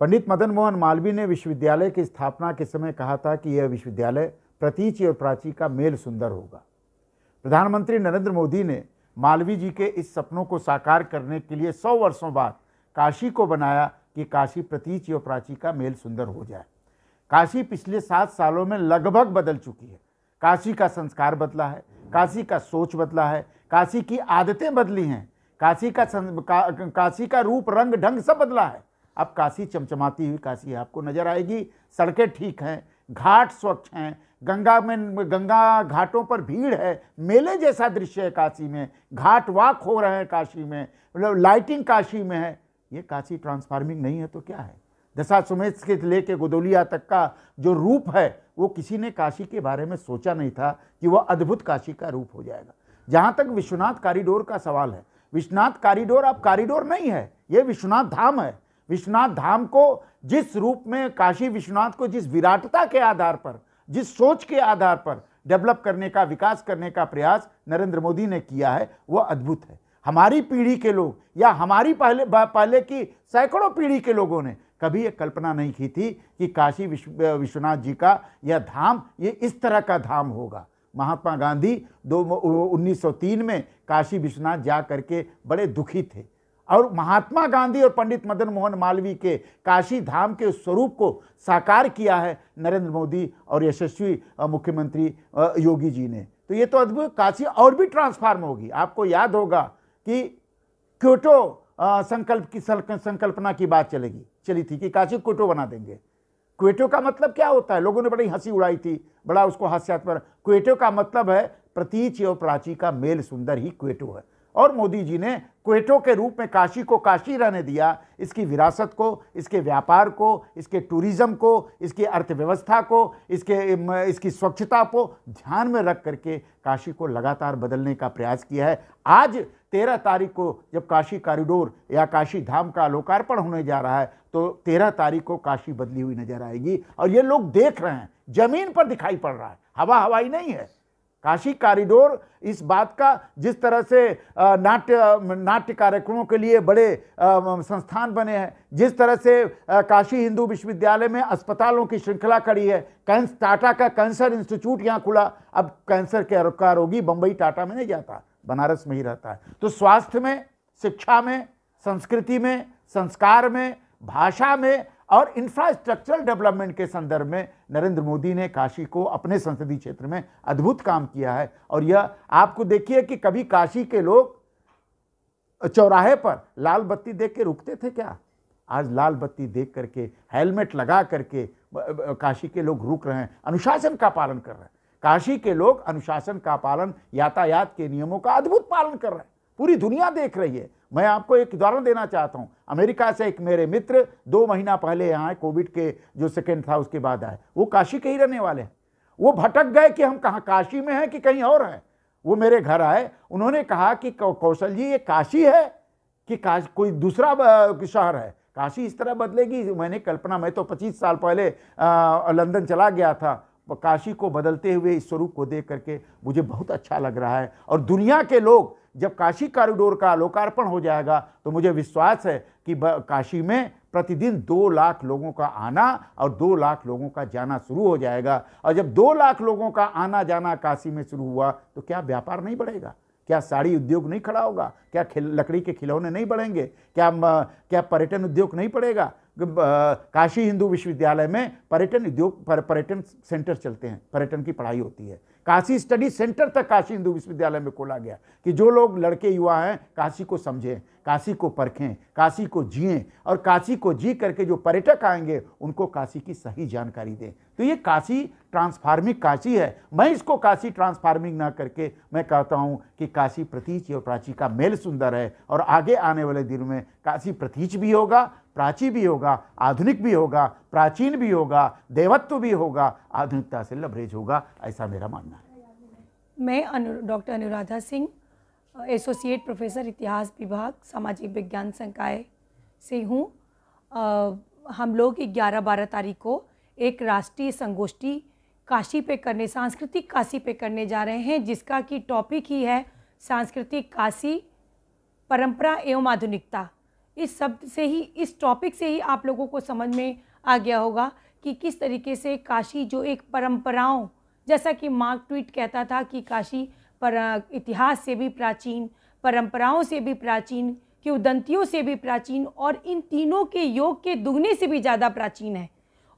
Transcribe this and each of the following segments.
पंडित मदन मोहन मालवीय ने विश्वविद्यालय की स्थापना के समय कहा था कि यह विश्वविद्यालय प्रतीचि और प्राची का मेल सुंदर होगा प्रधानमंत्री नरेंद्र मोदी ने मालवीय जी के इस सपनों को साकार करने के लिए सौ वर्षों बाद काशी को बनाया कि काशी प्रतीचि और प्राची का मेल सुंदर हो जाए काशी पिछले सात सालों में लगभग बदल चुकी है काशी का संस्कार बदला है काशी का सोच बदला है काशी की आदतें बदली हैं काशी का, का काशी का रूप रंग ढंग सब बदला है अब काशी चमचमाती हुई काशी आपको नजर आएगी सड़कें ठीक हैं घाट स्वच्छ हैं गंगा में गंगा घाटों पर भीड़ है मेले जैसा दृश्य है काशी में घाट वाक हो रहे हैं काशी में मतलब लाइटिंग काशी में है ये काशी ट्रांसफार्मिंग नहीं है तो क्या है दशा सुमेश के लेके गोदोलिया तक का जो रूप है वो किसी ने काशी के बारे में सोचा नहीं था कि वह अद्भुत काशी का रूप हो जाएगा जहाँ तक विश्वनाथ कॉरिडोर का सवाल है विश्वनाथ कॉरिडोर अब कॉरिडोर नहीं है ये विश्वनाथ धाम है विश्वनाथ धाम को जिस रूप में काशी विश्वनाथ को जिस विराटता के आधार पर जिस सोच के आधार पर डेवलप करने का विकास करने का प्रयास नरेंद्र मोदी ने किया है वह अद्भुत है हमारी पीढ़ी के लोग या हमारी पहले पहले की सैकड़ों पीढ़ी के लोगों ने कभी ये कल्पना नहीं की थी कि काशी विश्व विश्वनाथ जी का यह धाम ये इस तरह का धाम होगा महात्मा गांधी दो उन्नीस में काशी विश्वनाथ जा करके बड़े दुखी थे और महात्मा गांधी और पंडित मदन मोहन मालवीय के काशी धाम के स्वरूप को साकार किया है नरेंद्र मोदी और यशस्वी मुख्यमंत्री योगी जी ने तो ये तो अद्भुत काशी और भी ट्रांसफार्म होगी आपको याद होगा कि क्योटो संकल्प की संकल्पना की बात चलेगी चली थी कि काशी क्वेटो बना देंगे क्वेटो का मतलब क्या होता है लोगों ने बड़ी हंसी उड़ाई थी बड़ा उसको पर क्वेटो का मतलब है प्रतीच और प्राची का मेल सुंदर ही क्वेटो है और मोदी जी ने क्वेटो के रूप में काशी को काशी रहने दिया इसकी विरासत को इसके व्यापार को इसके टूरिज़्म को इसकी अर्थव्यवस्था को इसके इसकी स्वच्छता को ध्यान में रख करके काशी को लगातार बदलने का प्रयास किया है आज तेरह तारीख को जब काशी कॉरिडोर या काशी धाम का लोकार्पण होने जा रहा है तो तेरह तारीख को काशी बदली हुई नजर आएगी और ये लोग देख रहे हैं ज़मीन पर दिखाई पड़ रहा है हवा हवाई नहीं है काशी कॉरिडोर इस बात का जिस तरह से नाट्य नाट्य कार्यक्रमों के लिए बड़े संस्थान बने हैं जिस तरह से काशी हिंदू विश्वविद्यालय में अस्पतालों की श्रृंखला खड़ी है कैंस टाटा का कैंसर इंस्टीट्यूट यहाँ खुला अब कैंसर के का रोगी बम्बई टाटा में नहीं जाता बनारस में ही रहता है तो स्वास्थ्य में शिक्षा में संस्कृति में संस्कार में भाषा में और इंफ्रास्ट्रक्चरल डेवलपमेंट के संदर्भ में नरेंद्र मोदी ने काशी को अपने संसदीय क्षेत्र में अद्भुत काम किया है और यह आपको देखिए कि कभी काशी के लोग चौराहे पर लाल बत्ती देख के रुकते थे क्या आज लाल बत्ती देख करके हेलमेट लगा करके काशी के लोग रुक रहे हैं अनुशासन का पालन कर रहे हैं काशी के लोग अनुशासन का पालन यातायात के नियमों का अद्भुत पालन कर रहे हैं पूरी दुनिया देख रही है मैं आपको एक उदाहरण देना चाहता हूँ अमेरिका से एक मेरे मित्र दो महीना पहले यहाँ कोविड के जो सेकेंड था उसके बाद आए वो काशी के ही रहने वाले हैं वो भटक गए कि हम कहाँ काशी में हैं कि कहीं और हैं वो मेरे घर आए उन्होंने कहा कि कौशल जी ये काशी है कि काश कोई दूसरा शहर है काशी इस तरह बदलेगी मैंने कल्पना मैं तो 25 साल पहले लंदन चला गया था काशी को बदलते हुए इस स्वरूप को देख करके मुझे बहुत अच्छा लग रहा है और दुनिया के लोग जब काशी कॉरिडोर का लोकार्पण हो जाएगा तो मुझे विश्वास है कि काशी में प्रतिदिन दो लाख लोगों का आना और दो लाख लोगों का जाना शुरू हो जाएगा और जब दो लाख लोगों का आना जाना काशी में शुरू हुआ तो क्या व्यापार नहीं बढ़ेगा क्या साड़ी उद्योग नहीं खड़ा होगा क्या लकड़ी के खिलौने नहीं बढ़ेंगे क्या क्या पर्यटन उद्योग नहीं पड़ेगा काशी हिंदू विश्वविद्यालय में पर्यटन उद्योग पर्यटन सेंटर चलते हैं पर्यटन की पढ़ाई होती है काशी स्टडी सेंटर तक काशी हिंदू विश्वविद्यालय में खोला गया कि जो लोग लड़के युवा हैं काशी को समझें काशी को परखें काशी को जिएं और काशी को जी करके जो पर्यटक आएंगे उनको काशी की सही जानकारी दें तो ये काशी ट्रांसफार्मिंग काशी है मैं इसको काशी ट्रांसफार्मिंग ना करके मैं कहता हूँ कि काशी प्रतीच और प्राची का मेल सुंदर है और आगे आने वाले दिनों में काशी प्रतीच भी होगा प्राची भी होगा आधुनिक भी होगा प्राचीन भी होगा देवत्व भी होगा आधुनिकता से लबरेज होगा ऐसा मेरा मानना है मैं Anu doctor Anuradha Singh associate professor इतिहास विभाग सामाजिक विज्ञान संकाय से हूँ हम लोग ग्यारह बारह तारीख को एक राष्ट्रीय संगोष्ठी काशी पे करने सांस्कृतिक काशी पे करने जा रहे हैं जिसका कि टॉपिक ही है सांस्कृतिक काशी परंपरा एवं आधुनिकता इस शब्द से ही इस टॉपिक से ही आप लोगों को समझ में आ गया होगा कि किस तरीके से काशी जो एक परंपराओं जैसा कि मार्क ट्वीट कहता था कि काशी पर इतिहास से भी प्राचीन परंपराओं से भी प्राचीन किंवदंतियों से भी प्राचीन और इन तीनों के योग के दुगने से भी ज़्यादा प्राचीन है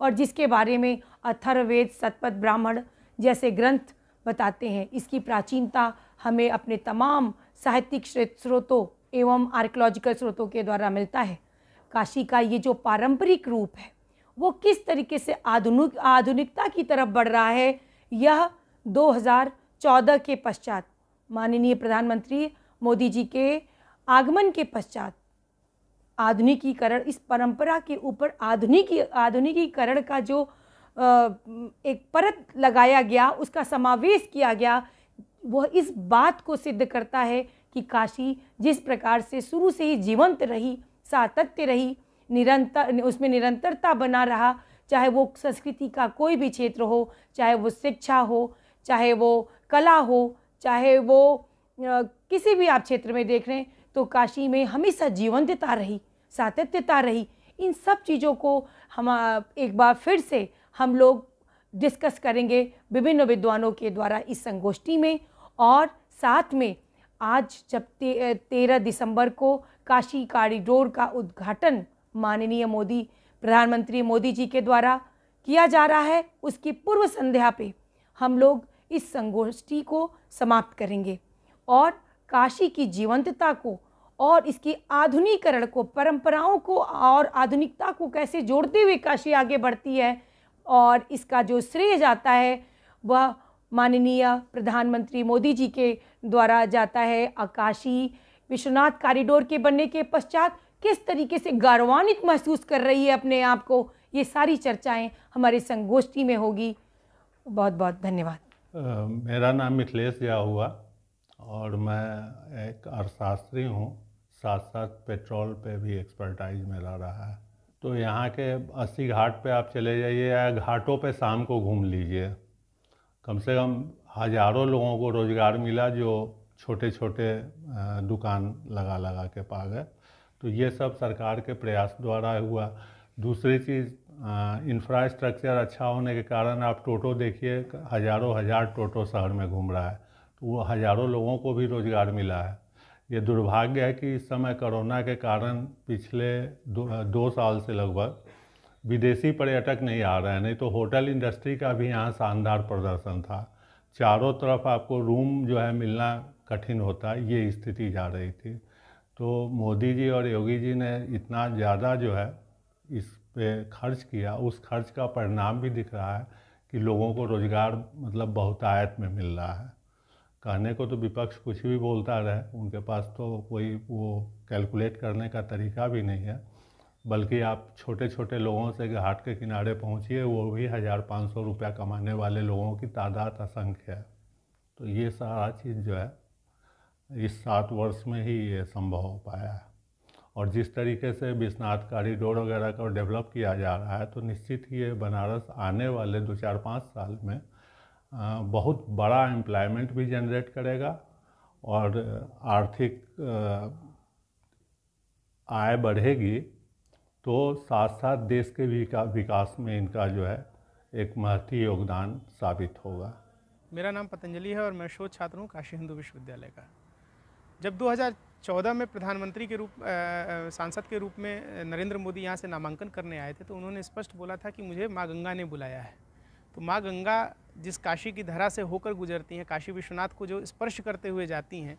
और जिसके बारे में अथर्ववेद सतपथ ब्राह्मण जैसे ग्रंथ बताते हैं इसकी प्राचीनता हमें अपने तमाम साहित्यिक स्रोतों एवं आर्कोलॉजिकल स्रोतों के द्वारा मिलता है काशी का ये जो पारंपरिक रूप है वो किस तरीके से आधुनिक आधुनिकता की तरफ बढ़ रहा है यह 2014 के पश्चात माननीय प्रधानमंत्री मोदी जी के आगमन के पश्चात आधुनिकीकरण इस परंपरा के ऊपर आधुनिक आधुनिकीकरण का जो एक परत लगाया गया उसका समावेश किया गया वह इस बात को सिद्ध करता है कि काशी जिस प्रकार से शुरू से ही जीवंत रही सातत्य रही निरंतर उसमें निरंतरता बना रहा चाहे वो संस्कृति का कोई भी क्षेत्र हो चाहे वो शिक्षा हो चाहे वो कला हो चाहे वो किसी भी आप क्षेत्र में देख रहे हैं तो काशी में हमेशा जीवंतता रही सातत्यता रही इन सब चीज़ों को हम एक बार फिर से हम लोग डिस्कस करेंगे विभिन्न विद्वानों के द्वारा इस संगोष्ठी में और साथ में आज जब ते, तेरह दिसंबर को काशी कॉरिडोर का उद्घाटन माननीय मोदी प्रधानमंत्री मोदी जी के द्वारा किया जा रहा है उसकी पूर्व संध्या पे हम लोग इस संगोष्ठी को समाप्त करेंगे और काशी की जीवंतता को और इसकी आधुनिकरण को परंपराओं को और आधुनिकता को कैसे जोड़ते हुए काशी आगे बढ़ती है और इसका जो श्रेय जाता है वह माननीय प्रधानमंत्री मोदी जी के द्वारा जाता है आकाशी विश्वनाथ कॉरिडोर के बनने के पश्चात किस तरीके से गौरवान्वित महसूस कर रही है अपने आप को ये सारी चर्चाएं हमारे संगोष्ठी में होगी बहुत बहुत धन्यवाद मेरा नाम मिथिलेश झा हुआ और मैं एक अर्थशास्त्री हूँ साथ साथ पेट्रोल पे भी एक्सपर्टाइज मिला रहा है तो यहाँ के अस्सी घाट पे आप चले जाइए या घाटों पे शाम को घूम लीजिए कम से कम हज़ारों लोगों को रोज़गार मिला जो छोटे छोटे दुकान लगा लगा के पा गए तो ये सब सरकार के प्रयास द्वारा हुआ दूसरी चीज़ इंफ्रास्ट्रक्चर अच्छा होने के कारण आप टोटो देखिए हज़ारों हज़ार टोटो शहर में घूम रहा है तो वो हज़ारों लोगों को भी रोज़गार मिला है ये दुर्भाग्य है कि इस समय कोरोना के कारण पिछले दो, दो साल से लगभग विदेशी पर्यटक नहीं आ रहे हैं नहीं तो होटल इंडस्ट्री का भी यहाँ शानदार प्रदर्शन था चारों तरफ आपको रूम जो है मिलना कठिन होता है ये स्थिति जा रही थी तो मोदी जी और योगी जी ने इतना ज़्यादा जो है इस पे खर्च किया उस खर्च का परिणाम भी दिख रहा है कि लोगों को रोज़गार मतलब बहुत आयत में मिल रहा है कहने को तो विपक्ष कुछ भी बोलता रहे उनके पास तो कोई वो कैलकुलेट करने का तरीका भी नहीं है बल्कि आप छोटे छोटे लोगों से घाट के किनारे पहुंचिए वो भी हज़ार पाँच सौ रुपया कमाने वाले लोगों की तादाद असंख्य है तो ये सारा चीज़ जो है इस सात वर्ष में ही ये संभव हो पाया है और जिस तरीके से विश्वनाथ कॉरिडोर वगैरह को डेवलप किया जा रहा है तो निश्चित ही ये बनारस आने वाले दो चार पाँच साल में बहुत बड़ा एम्प्लॉयमेंट भी जनरेट करेगा और आर्थिक आय बढ़ेगी तो साथ साथ देश के का विकास में इनका जो है एक महती योगदान साबित होगा मेरा नाम पतंजलि है और मैं शोध छात्र हूँ काशी हिंदू विश्वविद्यालय का जब 2014 में प्रधानमंत्री के रूप सांसद के रूप में नरेंद्र मोदी यहाँ से नामांकन करने आए थे तो उन्होंने स्पष्ट बोला था कि मुझे माँ गंगा ने बुलाया है तो माँ गंगा जिस काशी की धरा से होकर गुजरती हैं काशी विश्वनाथ को जो स्पर्श करते हुए जाती हैं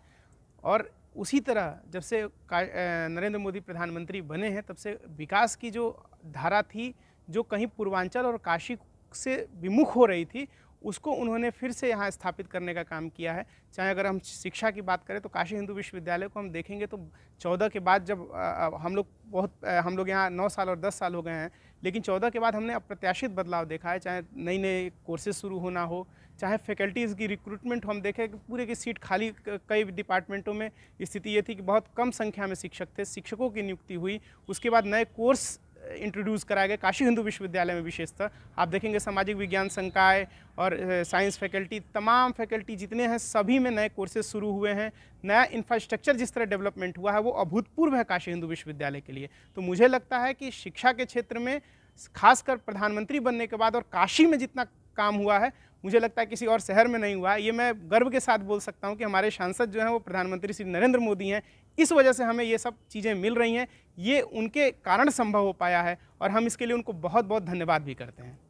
और उसी तरह जब से नरेंद्र मोदी प्रधानमंत्री बने हैं तब से विकास की जो धारा थी जो कहीं पूर्वांचल और काशी से विमुख हो रही थी उसको उन्होंने फिर से यहाँ स्थापित करने का काम किया है चाहे अगर हम शिक्षा की बात करें तो काशी हिंदू विश्वविद्यालय को हम देखेंगे तो चौदह के बाद जब हम लोग बहुत हम लोग यहाँ नौ साल और दस साल हो गए हैं लेकिन चौदह के बाद हमने अप्रत्याशित बदलाव देखा है चाहे नई नए कोर्सेज शुरू होना हो चाहे फैकल्टीज़ की रिक्रूटमेंट हम देखें कि पूरे की सीट खाली कई डिपार्टमेंटों में स्थिति ये थी कि बहुत कम संख्या में शिक्षक थे शिक्षकों की नियुक्ति हुई उसके बाद नए कोर्स इंट्रोड्यूस कराए गए काशी हिंदू विश्वविद्यालय में विशेषतः आप देखेंगे सामाजिक विज्ञान संकाय और साइंस फैकल्टी तमाम फैकल्टी जितने हैं सभी में नए कोर्सेज शुरू हुए हैं नया इंफ्रास्ट्रक्चर जिस तरह डेवलपमेंट हुआ है वो अभूतपूर्व है काशी हिंदू विश्वविद्यालय के लिए तो मुझे लगता है कि शिक्षा के क्षेत्र में खासकर प्रधानमंत्री बनने के बाद और काशी में जितना काम हुआ है मुझे लगता है किसी और शहर में नहीं हुआ ये मैं गर्व के साथ बोल सकता हूँ कि हमारे सांसद जो हैं वो प्रधानमंत्री श्री नरेंद्र मोदी हैं इस वजह से हमें ये सब चीज़ें मिल रही हैं ये उनके कारण संभव हो पाया है और हम इसके लिए उनको बहुत बहुत धन्यवाद भी करते हैं